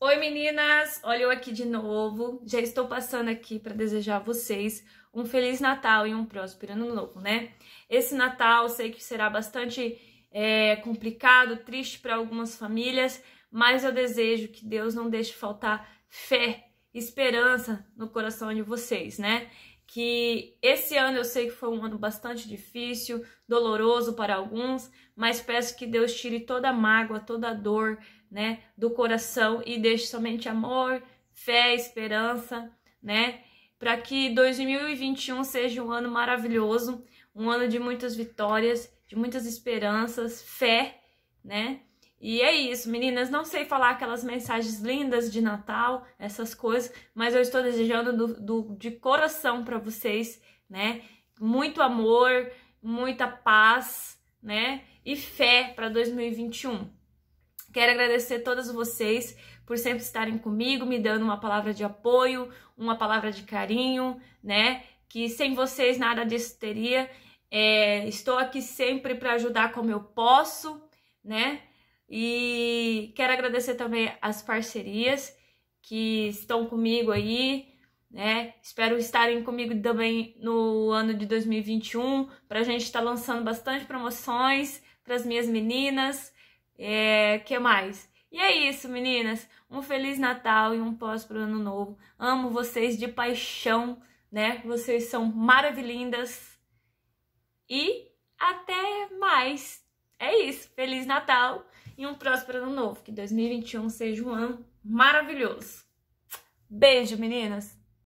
Oi meninas, olha eu aqui de novo. Já estou passando aqui para desejar a vocês um feliz Natal e um próspero ano novo, né? Esse Natal sei que será bastante é, complicado, triste para algumas famílias, mas eu desejo que Deus não deixe faltar fé, esperança no coração de vocês, né? que esse ano eu sei que foi um ano bastante difícil, doloroso para alguns, mas peço que Deus tire toda a mágoa, toda a dor, né, do coração e deixe somente amor, fé, esperança, né, para que 2021 seja um ano maravilhoso, um ano de muitas vitórias, de muitas esperanças, fé, né? E é isso, meninas. Não sei falar aquelas mensagens lindas de Natal, essas coisas, mas eu estou desejando do, do, de coração para vocês, né? Muito amor, muita paz, né? E fé para 2021. Quero agradecer a todas vocês por sempre estarem comigo, me dando uma palavra de apoio, uma palavra de carinho, né? Que sem vocês nada disso teria. É, estou aqui sempre para ajudar como eu posso, né? E quero agradecer também as parcerias que estão comigo aí, né? Espero estarem comigo também no ano de 2021 para a gente estar tá lançando bastante promoções para as minhas meninas. É, que mais? E é isso, meninas. Um feliz Natal e um próspero ano novo. Amo vocês de paixão, né? Vocês são maravilhindas. E até mais é isso. Feliz Natal e um próspero ano novo. Que 2021 seja um ano maravilhoso. Beijo, meninas!